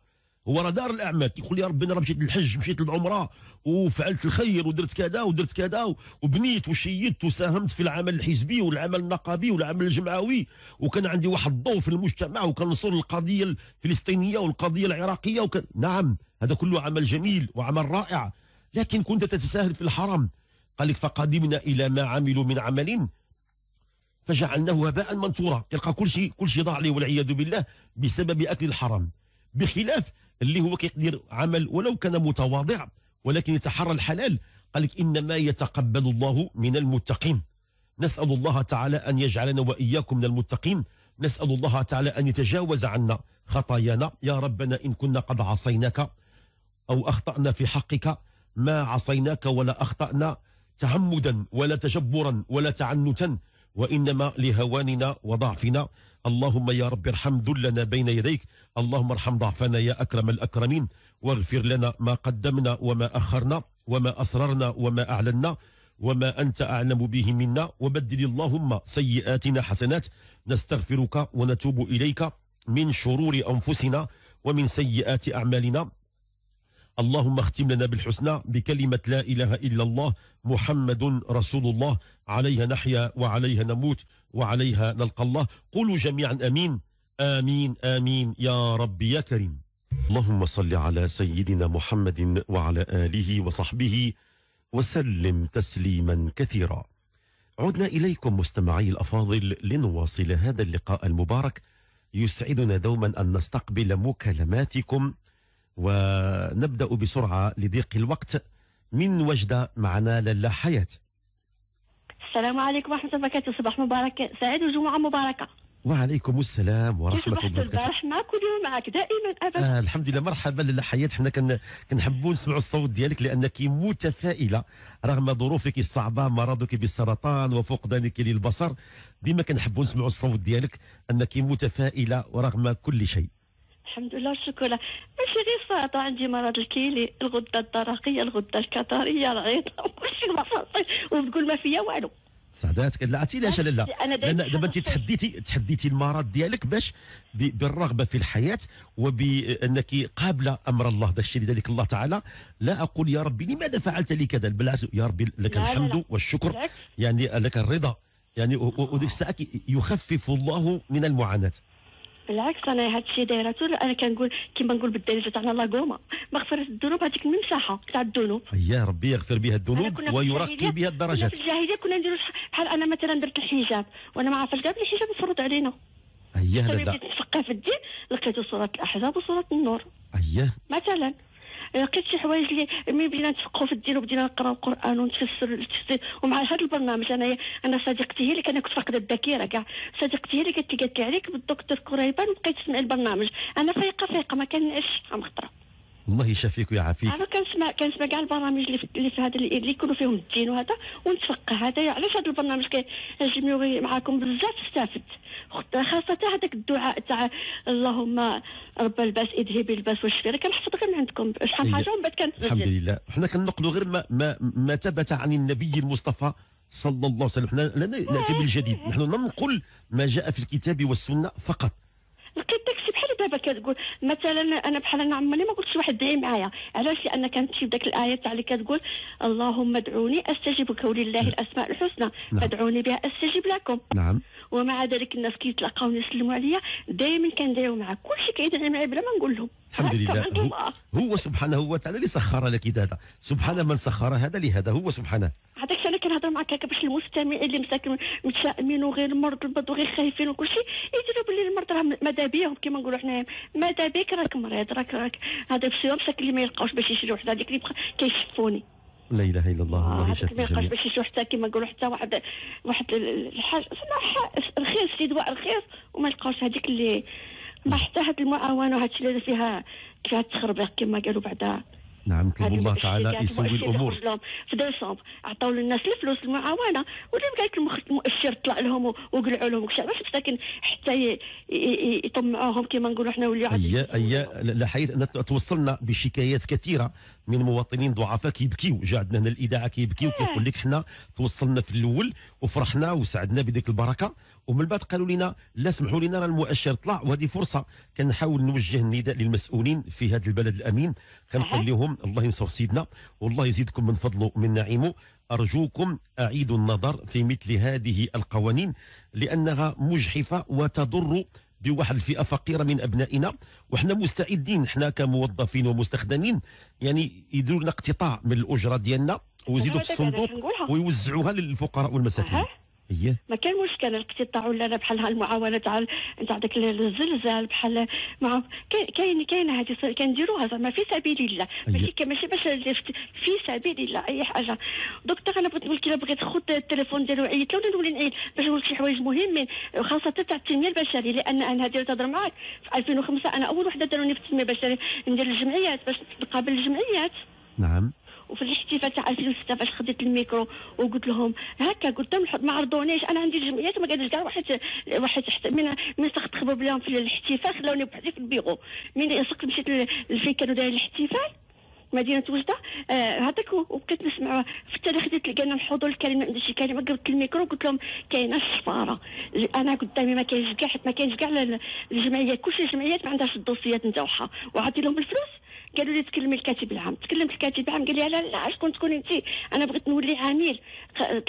هو راه دار الاعمال يقول يا ربي انا مشيت للحج مشيت للعمره وفعلت الخير ودرت كذا ودرت كذا وبنيت وشيدت وساهمت في العمل الحزبي والعمل النقابي والعمل الجمعوي وكان عندي واحد الضوء في المجتمع وكنصر القضيه الفلسطينيه والقضيه العراقيه وكان نعم هذا كله عمل جميل وعمل رائع لكن كنت تتساهل في الحرام قال لك فقدمنا الى ما عملوا من عمل فجعلناه هباء منثورا يلقى كل شيء كل شيء ضاع عليه والعياذ بالله بسبب اكل الحرام بخلاف اللي هو كيقدر عمل ولو كان متواضع ولكن يتحرى الحلال قال لك انما يتقبل الله من المتقين نسال الله تعالى ان يجعلنا واياكم من المتقين نسال الله تعالى ان يتجاوز عنا خطايانا يا ربنا ان كنا قد عصيناك او اخطانا في حقك ما عصيناك ولا اخطانا تعمدا ولا تجبرا ولا تعنتا وإنما لهواننا وضعفنا اللهم يا رب ارحم ذلنا بين يديك اللهم ارحم ضعفنا يا أكرم الأكرمين واغفر لنا ما قدمنا وما أخرنا وما أسررنا وما أعلنا وما أنت أعلم به منا وبدل اللهم سيئاتنا حسنات نستغفرك ونتوب إليك من شرور أنفسنا ومن سيئات أعمالنا اللهم اختم لنا بالحسنى بكلمة لا إله إلا الله محمد رسول الله عليها نحيا وعليها نموت وعليها نلقى الله قولوا جميعا أمين آمين آمين يا رب يا كريم اللهم صل على سيدنا محمد وعلى آله وصحبه وسلم تسليما كثيرا عدنا إليكم مستمعي الأفاضل لنواصل هذا اللقاء المبارك يسعدنا دوما أن نستقبل مكالماتكم ونبدأ بسرعة لضيق الوقت من وجدة معنا لاله حياة السلام عليكم ورحمة الله وبركاته صباح مبارك سعيد وجمعة مباركة وعليكم السلام ورحمه الله وبركاته معك كل يوم معك دائما ابدا آه الحمد لله مرحبا لاله حياه حنا كن كنحبوا نسمعوا الصوت ديالك لانك متفائله رغم ظروفك الصعبه مرضك بالسرطان وفقدانك للبصر ديما كنحبوا نسمعوا الصوت ديالك انك متفائله ورغم كل شيء الحمد لله الشوكولا ماشي غير صعبة عندي مرض الكيلي الغدة الدرقية الغدة الكطريه العيطة ماشي مفاصل وتقول ما فيا والو سعدات لا عرفتي لا لا لان دابا انت تحديتي تحديتي المرض ديالك باش بالرغبه في الحياه وبانك قابله امر الله داك الشيء لذلك الله تعالى لا اقول يا ربي لماذا فعلت لي كذا بالعكس يا ربي لك لا الحمد لا لا. والشكر يعني لك الرضا يعني وديك الساعه يخفف الله من المعاناه بالعكس انا هادشي دايرته انا كنقول كيما نقول بالدارجه تاعنا لاكوما مغفره الذنوب هذيك الممسحه تاع الذنوب يا ربي يغفر بها الذنوب ويرقي بها الدرجات في الجاهليه كنا نديروا بحال انا مثلا درت الحجاب وانا ما عارفه الحجاب الحجاب مفروض علينا اييه هذا بديت في الدين لقيتو صوره الاحزاب وصوره النور اييه مثلا أه، لقيت شي حوايج اللي ملي بدينا نتفقهوا في الدين وبدينا نقرا القران ونتفسر التفسير ومع هذا البرنامج انا انا صديقتي هي اللي كانت كنت فاقده الذاكره كاع صديقتي هي اللي قالت لي قالت لي عليك بالدكتور كريبان بقيت نسمع البرنامج انا فايقه فايقه ما عم خطره الله يشافيك ويعافيك انا كنسمع كنسمع كاع البرامج اللي في, في هذا اللي يكونوا فيهم الدين وهذا ونتفقه هذا علاش هذا البرنامج كيعجبني معاكم بزاف استفدت خاصة هذاك الدعاء تاع اللهم رب الباس اذهب الباس واشفي راه كنحفظ غير من عندكم شحال إيه. حاجه ومن بعد كنتسجل الحمد لله حنا كنقلوا غير ما, ما, ما ثبت عن النبي المصطفى صلى الله عليه وسلم حنا لا ناتي بالجديد إيه. نحن ننقل ما جاء في الكتاب والسنه فقط داك دابا كتقول مثلا انا بحال انا عمري ما قلت شي واحد دعي معايا علاش لان كانت في داك الايه تاع اللي كتقول اللهم ادعوني استجب لك ولله نعم. الاسماء الحسنى ادعوني نعم. فادعوني بها استجب لكم نعم ومع ذلك الناس كيتلاقاو يسلموا عليا دائما كندعيو معاه كلشي كيدعي معايا بلا ما نقول لهم الحمد لله الله. هو سبحانه وتعالى اللي سخر لك هذا سبحان من سخر هذا لهذا هو سبحانه هذاك انا كنهضر معك هكا باش المستمعين اللي مساكن متشائمين وغير مرض البيض وغير خايفين وكل شيء يديروا باللي المرض راه ماذا بيهم كما نقولوا حنايا ماذا بك راك مريض راك راك هذا السيوم مساكن اللي ما يلقاوش باش يشريو حدا هذيك اللي كيشفوني لا اله الا الله آه الله يشفي الجميع باش يشوف حتى كما نقولوا حتى واحد واحد الحاج رخيص شي دواء رخيص وما يلقاوش هذيك اللي ما حتى هاد المعاونه وهذا الشيء اللي فيها فيها التخربيق كما قالوا بعدا نعم نطلب الله تعالى يسوي الامور في ديسمبر عطاو للناس الفلوس المعاونه ولم قالك المؤشر طلع لهم وقلعوا لهم باش ساكن حتى يطمعوهم كما نقولوا حنا عاد اي اي لحيت توصلنا بشكايات كثيره من مواطنين ضعفاء كيبكيو جا عندنا هنا الاذاعه كيبكيو إيه. كيقول لك حنا توصلنا في الاول وفرحنا وسعدنا بديك البركه ومن بعد قالوا لنا لا سمحوا لنا راه المؤشر طلع وهذه فرصه كنحاول نوجه النداء للمسؤولين في هذا البلد الامين كنقول إيه. لهم الله ينصر سيدنا والله يزيدكم من فضله من نعيمه أرجوكم أعيدوا النظر في مثل هذه القوانين لأنها مجحفة وتضر بواحد الفئه فقيره من ابنائنا وحنا مستعدين حنا كموظفين ومستخدمين يعني يديروا لنا اقتطاع من الاجره ديالنا ويزيدوا في الصندوق ويوزعوها للفقراء والمساكين إيه؟ ما كان مشكل القطاع ولا بحال هالمعاونه تاع تاع داك الزلزال بحال مع كاين كاين هذه كنديروها زعما في سبيل الله أيوة. ماشي ماشي باش في سبيل الله اي حاجه دكتور انا بغيت نقول لك بغيت خد التليفون ديالو عيط له نولي نعيط باش نقول شي حوايج مهمين خاصه تاع التنميه البشريه لان انا هذه تهضر معاك في 2005 انا اول وحده داروني في التنميه البشريه ندير الجمعيات باش نقابل الجمعيات نعم وفي الاحتفال تاع 2006 فاش خديت الميكرو وقلت لهم هكا قلت لهم ما عرضونيش انا عندي الجمعيات ما قالش كاع واحد واحد من من سقط خبر بهم في الاحتفال خلوني بحدي في البيغو من سقط مشيت لفين كانوا دايرين الاحتفال مدينه وجده آه، هذاك آه وبقيت نسمع في التاريخ خديت لقينا الحضور الكريم ما عنديش كلمه قلت الميكرو قلت لهم كاينه السفاره انا قدامي ما كاينش كاع حيت ما كاينش كاع الجمعيات كلشي الجمعيات ما عندهاش الدوسيات نتاعها وعطي لهم الفلوس قالوا لي تكلمي الكاتب العام تكلمت الكاتب العام قال لي لا لا شكون تكوني انت انا بغيت نولي عميل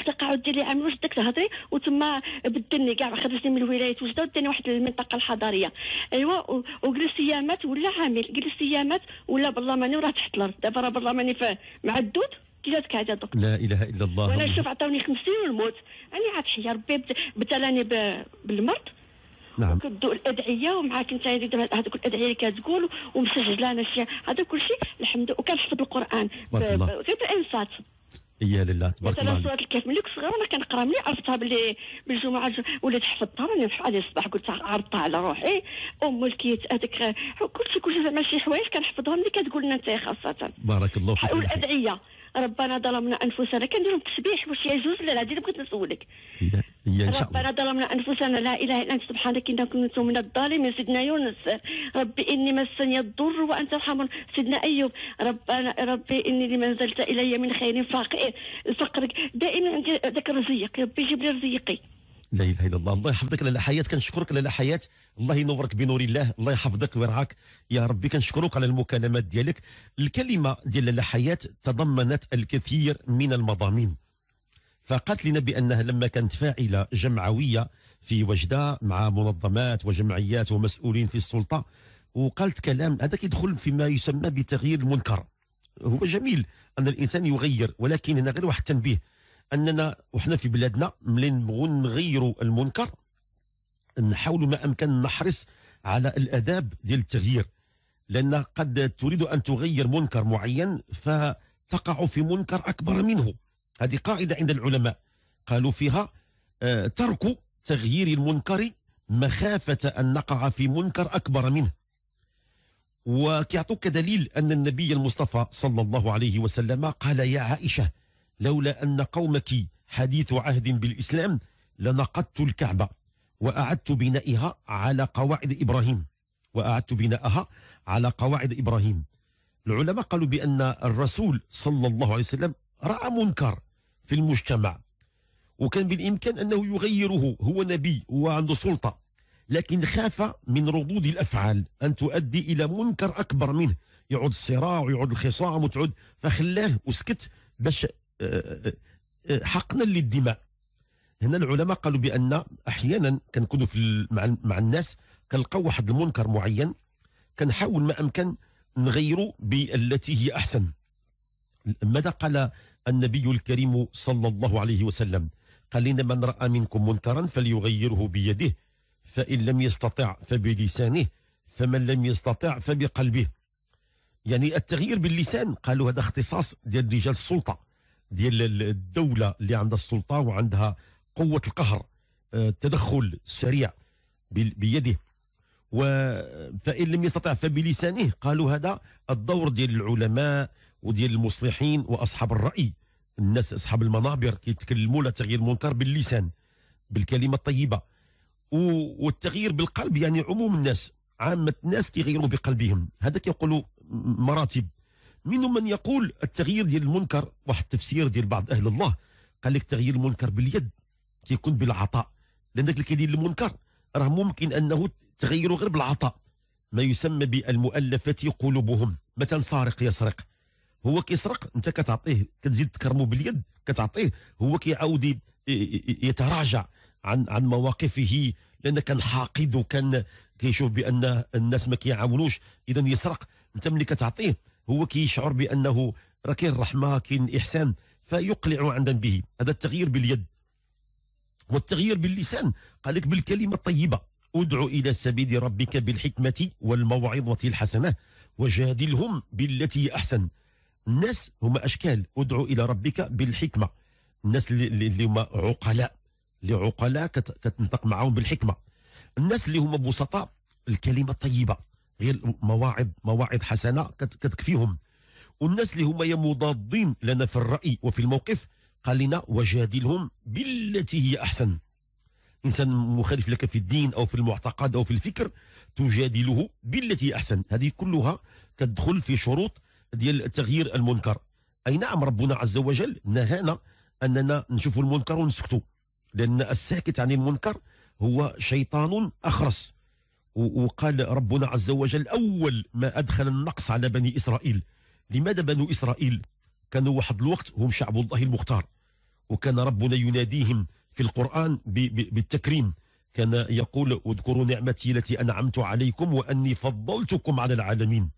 تقعد لي عميل واش بدك تهضري وتما بدلني كاع خرجني من ولايه وجده وداني واحد المنطقه الحضاريه ايوا وجلست ايامات ولا عامل جلست ايامات ولا بالله ماني وراه تحت الارض دابا راه ماني معدود جاتك هذا دوك لا اله الا الله وانا شوف عطاوني 50 ونموت انا عاد حيا ربي بتلاني بالمرض نعم كدو الادعيه ومعاك انت هذوك الادعيه اللي كتقول ومسجله انا شي هذا كل شيء الحمد لله وكنحفظ القران غير بالانصات يا لله تبارك الله مثلا سوره الكهف ملي كنت صغيره وانا كنقرا ملي عرفتها باللي بالجمعه ولات حفظتها راني على الصباح قلت عرضتها على روحي ام الكيت هذاك كل شيء كل زعما شي حوايج كنحفظهم اللي كتقول لنا انت خاصه بارك الله فيك والادعيه ربنا ظلمنا انفسنا كنديرهم تسبيح واش يجوز لا هذه اللي بغيت نسولك ربنا ظلمنا انفسنا لا اله الا انت سبحانك ان كنت من الظالمين سيدنا يونس ربي اني مسني الضر وانت ارحم سيدنا ايوب ربنا ربي اني لما انزلت الي من خير فقير فقرك دائما عندي ذاك الرزيق ربي يجيب لي رزيقي لا اله الا الله الله يحفظك لاله حياه كنشكرك لاله حياه الله ينورك بنور الله الله يحفظك ويرعاك يا ربي كنشكرك على المكالمات ديالك الكلمه ديال لاله حياه تضمنت الكثير من المضامين فقالت لنا بانها لما كانت فاعله جمعويه في وجده مع منظمات وجمعيات ومسؤولين في السلطه وقالت كلام هذا كيدخل فيما يسمى بتغيير المنكر هو جميل ان الانسان يغير ولكن هنا غير واحد التنبيه اننا وحنا في بلادنا ملي نبغوا نغيروا المنكر نحاولوا ما امكن نحرص على الاداب ديال التغيير لان قد تريد ان تغير منكر معين فتقع في منكر اكبر منه هذه قاعده عند العلماء قالوا فيها آه، ترك تغيير المنكر مخافه ان نقع في منكر اكبر منه وكيعطوك كدليل ان النبي المصطفى صلى الله عليه وسلم قال يا عائشه لولا أن قومك حديث عهد بالإسلام لنقدت الكعبة وأعدت بنائها على قواعد إبراهيم وأعدت بناءها على قواعد إبراهيم العلماء قالوا بأن الرسول صلى الله عليه وسلم رأى منكر في المجتمع وكان بالإمكان أنه يغيره هو نبي وعنده سلطة لكن خاف من ردود الأفعال أن تؤدي إلى منكر أكبر منه يعود الصراع ويعود الخصام وتعود فخلاه وسكت باش آه، آه، حقنا للدماء هنا العلماء قالوا بان احيانا كنكونوا في مع, الناس كنلقاو واحد المنكر معين كنحاول ما امكن نغيره بالتي هي احسن ماذا قال النبي الكريم صلى الله عليه وسلم قال لنا من راى منكم منكرا فليغيره بيده فان لم يستطع فبلسانه فمن لم يستطع فبقلبه يعني التغيير باللسان قالوا هذا اختصاص ديال رجال السلطه ديال الدوله اللي عندها السلطه وعندها قوه القهر التدخل آه، السريع بيده فإن لم يستطع فبلسانه قالوا هذا الدور ديال العلماء وديال المصلحين واصحاب الراي الناس اصحاب المنابر كيتكلموا على تغيير المنكر باللسان بالكلمه الطيبه والتغيير بالقلب يعني عموم الناس عامه الناس كيغيروا بقلبهم هذا كيقولوا مراتب منهم من يقول التغيير ديال المنكر واحد التفسير ديال بعض اهل الله قال لك تغيير المنكر باليد كيكون بالعطاء لان داك اللي كيدير المنكر راه ممكن انه تغيره غير بالعطاء ما يسمى بالمؤلفه قلوبهم مثلا سارق يسرق هو كيسرق انت كتعطيه كتزيد تكرمه باليد كتعطيه هو كيعاود يتراجع عن عن مواقفه لان كان حاقد وكان كيشوف بان الناس ما كيعاونوش اذا يسرق انت ملي كتعطيه هو كيشعر بانه راه كاين رحمه كاين احسان فيقلع عن به هذا التغيير باليد والتغيير باللسان قال لك بالكلمه الطيبه ادعو الى سبيل ربك بالحكمه والموعظه الحسنه وجادلهم بالتي احسن الناس هما اشكال ادعو الى ربك بالحكمه الناس اللي هما عقلاء اللي عقلاء كتنطق معاهم بالحكمه الناس اللي هما بسطاء الكلمه الطيبه غير مواعظ مواعظ حسنه كتكفيهم والناس اللي هما مضادين لنا في الراي وفي الموقف قال لنا وجادلهم بالتي هي احسن انسان مخالف لك في الدين او في المعتقد او في الفكر تجادله بالتي هي احسن هذه كلها كتدخل في شروط ديال تغيير المنكر اي نعم ربنا عز وجل نهانا اننا نشوفوا المنكر ونسكتوا لان الساكت عن المنكر هو شيطان اخرس وقال ربنا عز وجل أول ما أدخل النقص على بني إسرائيل لماذا بنو إسرائيل كانوا واحد الوقت هم شعب الله المختار وكان ربنا يناديهم في القرآن بالتكريم كان يقول اذكروا نعمتي التي أنعمت عليكم وأني فضلتكم على العالمين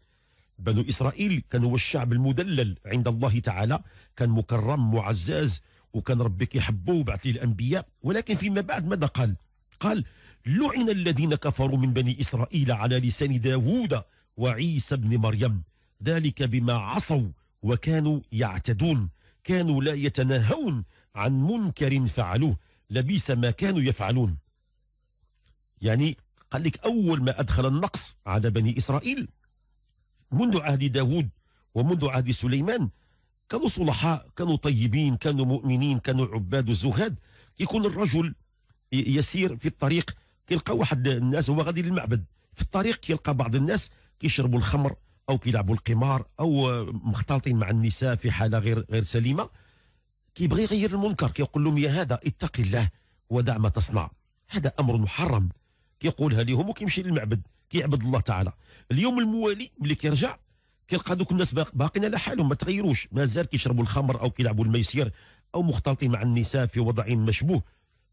بنو إسرائيل كان هو الشعب المدلل عند الله تعالى كان مكرم معزز وكان ربك يحبه وبعث الأنبياء ولكن فيما بعد ماذا قال قال لعن الذين كفروا من بني إسرائيل على لسان داوود وعيسى بن مريم ذلك بما عصوا وكانوا يعتدون كانوا لا يتناهون عن منكر فعلوه لبيس ما كانوا يفعلون يعني قال لك أول ما أدخل النقص على بني إسرائيل منذ عهد داود ومنذ عهد سليمان كانوا صلحاء كانوا طيبين كانوا مؤمنين كانوا عباد الزهاد يكون الرجل يسير في الطريق كيلقى واحد الناس هو غادي للمعبد في الطريق كيلقى بعض الناس كيشربوا الخمر او كيلعبوا القمار او مختلطين مع النساء في حاله غير غير سليمه كيبغي يغير المنكر كيقول لهم يا هذا اتق الله ودع ما تصنع هذا امر محرم كيقولها لهم وكيمشي للمعبد كيعبد الله تعالى اليوم الموالي ملي كيرجع كيلقى دوك الناس باقين على حالهم ما تغيروش مازال كيشربوا الخمر او كيلعبوا الميسير او مختلطين مع النساء في وضع مشبوه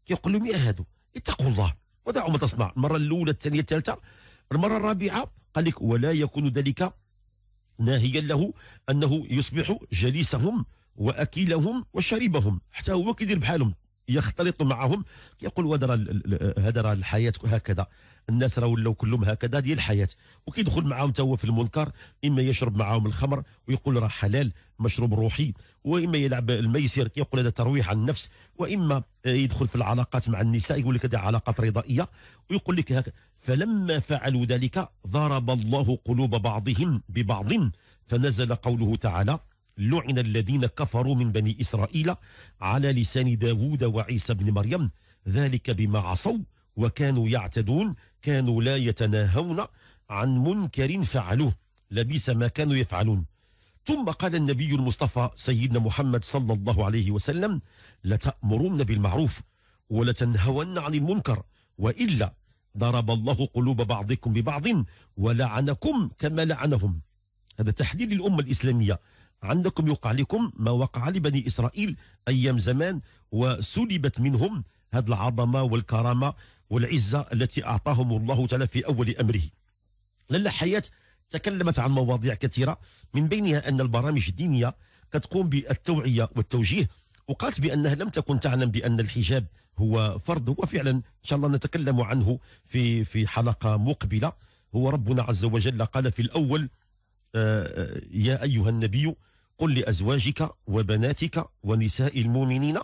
كيقول لهم يا هادو اتقوا الله ما تصنع المره الاولى الثانيه الثالثه المره الرابعه قال لك ولا يكون ذلك ناهيا له انه يصبح جليسهم واكيلهم وشريبهم حتى هو كيدير بحالهم يختلط معهم كيقول هذا هذا الحياه هكذا الناس راه ولاو كلهم هكذا ديال الحياه وكيدخل معاهم حتى هو في المنكر اما يشرب معاهم الخمر ويقول راه حلال مشروب روحي واما يلعب الميسر كيقول هذا ترويح عن النفس واما يدخل في العلاقات مع النساء يقول لك هذه علاقات رضائيه ويقول لك هكذا فلما فعلوا ذلك ضرب الله قلوب بعضهم ببعض فنزل قوله تعالى لعن الذين كفروا من بني إسرائيل على لسان داوود وعيسى بن مريم ذلك بما عصوا وكانوا يعتدون كانوا لا يتناهون عن منكر فعلوه لبيس ما كانوا يفعلون ثم قال النبي المصطفى سيدنا محمد صلى الله عليه وسلم لتأمرن بالمعروف ولتنهون عن المنكر وإلا ضرب الله قلوب بعضكم ببعض ولعنكم كما لعنهم هذا تحليل الأمة الإسلامية عندكم يوقع لكم ما وقع لبني إسرائيل أيام زمان وسلبت منهم هذه العظمة والكرامة والعزة التي أعطاهم الله تعالى في أول أمره للا حياة تكلمت عن مواضيع كثيرة من بينها أن البرامج الدينية كتقوم بالتوعية والتوجيه وقالت بأنها لم تكن تعلم بأن الحجاب هو فرض وفعلا إن شاء الله نتكلم عنه في في حلقة مقبلة هو ربنا عز وجل قال في الأول آه، آه، يا أيها النبي قل لأزواجك وبناتك ونساء المؤمنين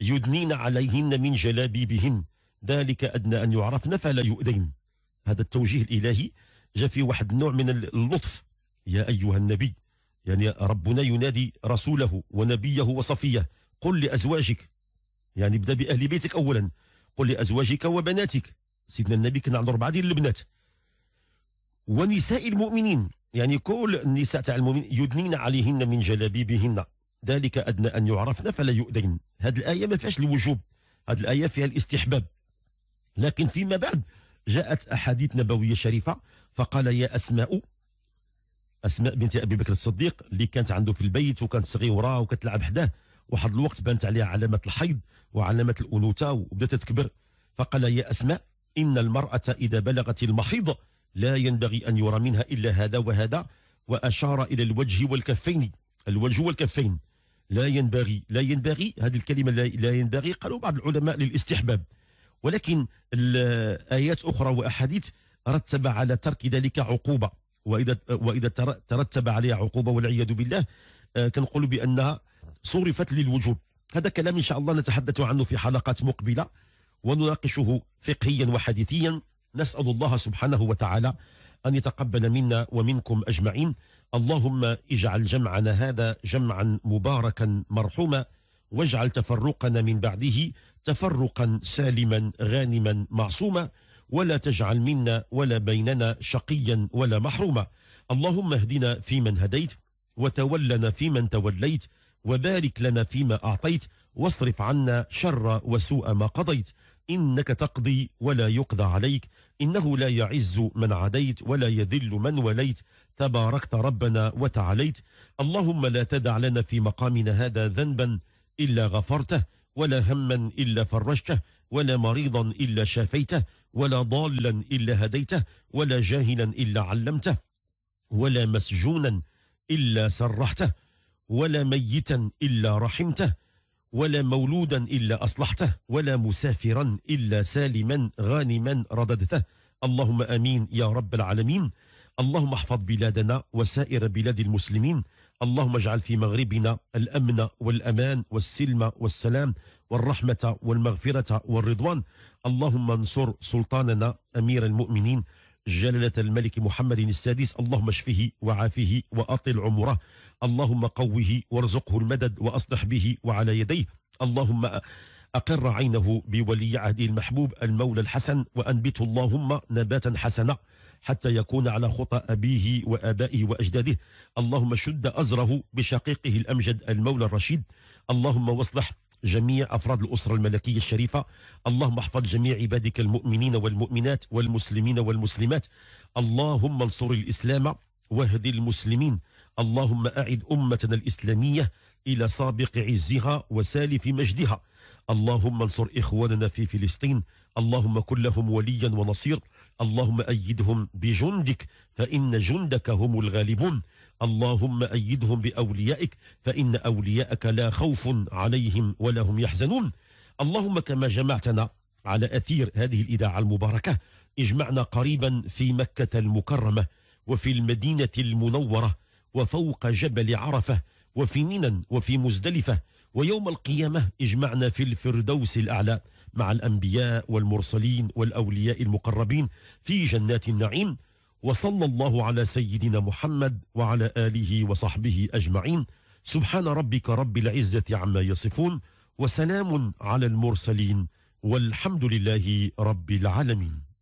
يدنين عليهن من جلابيبهن ذلك أدنى أن يعرفن فلا يؤذين هذا التوجيه الإلهي جاء في واحد النوع من اللطف يا أيها النبي يعني ربنا ينادي رسوله ونبيه وصفيه قل لأزواجك يعني بدأ بأهل بيتك أولا قل لأزواجك وبناتك سيدنا النبي كان عنده أربعة ديال البنات ونساء المؤمنين يعني كل النساء تاع المؤمنين يدنين عليهن من جلابيبهن ذلك أدنى أن يعرفن فلا يؤذين هذه الآية ما فيهاش الوجوب هذه الآية فيها الاستحباب لكن فيما بعد جاءت أحاديث نبوية شريفة فقال يا أسماء أسماء بنت أبي بكر الصديق اللي كانت عنده في البيت وكانت صغيرة وكتلعب حداه واحد الوقت بانت عليها علامة الحيض وعلامة الأنوثة وبدأت تكبر فقال يا أسماء إن المرأة إذا بلغت المحيض لا ينبغي أن يرى منها إلا هذا وهذا وأشار إلى الوجه والكفين الوجه والكفين لا ينبغي لا ينبغي هذه الكلمة لا ينبغي قالوا بعض العلماء للاستحباب ولكن آيات أخرى وأحاديث رتب على ترك ذلك عقوبة وإذا وإذا ترتب عليها عقوبة والعياذ بالله آه، كنقول بأنها صرفت للوجوب هذا كلام إن شاء الله نتحدث عنه في حلقات مقبلة ونناقشه فقهيا وحديثيا نسأل الله سبحانه وتعالى أن يتقبل منا ومنكم أجمعين اللهم اجعل جمعنا هذا جمعا مباركا مرحوما واجعل تفرقنا من بعده تفرقا سالما غانما معصوما ولا تجعل منا ولا بيننا شقيا ولا محروما اللهم اهدنا فيمن هديت وتولنا فيمن توليت وبارك لنا فيما أعطيت واصرف عنا شر وسوء ما قضيت إنك تقضي ولا يقضى عليك إنه لا يعز من عديت ولا يذل من وليت تباركت ربنا وتعاليت اللهم لا تدع لنا في مقامنا هذا ذنبا إلا غفرته ولا هما إلا فرجته ولا مريضا إلا شافيته ولا ضالا إلا هديته ولا جاهلا إلا علمته ولا مسجونا إلا سرحته ولا ميتا إلا رحمته ولا مولودا إلا أصلحته ولا مسافرا إلا سالما غانما رددته اللهم امين يا رب العالمين اللهم احفظ بلادنا وسائر بلاد المسلمين اللهم اجعل في مغربنا الأمن والأمان والسلم والسلام والرحمة والمغفرة والرضوان اللهم انصر سلطاننا أمير المؤمنين جلالة الملك محمد السادس اللهم اشفه وعافه وأطل عمره اللهم قوه وارزقه المدد وأصلح به وعلى يديه اللهم أقر عينه بولي عهده المحبوب المولى الحسن وأنبته اللهم نباتا حسنا حتى يكون على خطى أبيه وآبائه وأجداده اللهم شد أزره بشقيقه الأمجد المولى الرشيد اللهم واصلح جميع أفراد الأسرة الملكية الشريفة اللهم احفظ جميع عبادك المؤمنين والمؤمنات والمسلمين والمسلمات اللهم انصر الإسلام واهد المسلمين اللهم أعد أمتنا الإسلامية إلى سابق عزها وسالف مجدها اللهم انصر إخواننا في فلسطين اللهم كن لهم وليا ونصير اللهم أيدهم بجندك فإن جندك هم الغالبون اللهم أيدهم بأوليائك فإن أوليائك لا خوف عليهم ولا هم يحزنون اللهم كما جمعتنا على أثير هذه الإذاعة المباركة اجمعنا قريبا في مكة المكرمة وفي المدينة المنورة وفوق جبل عرفة وفي منى وفي مزدلفة ويوم القيامة اجمعنا في الفردوس الأعلى مع الأنبياء والمرسلين والأولياء المقربين في جنات النعيم وصلى الله على سيدنا محمد وعلى آله وصحبه أجمعين سبحان ربك رب العزة عما يصفون وسلام على المرسلين والحمد لله رب العالمين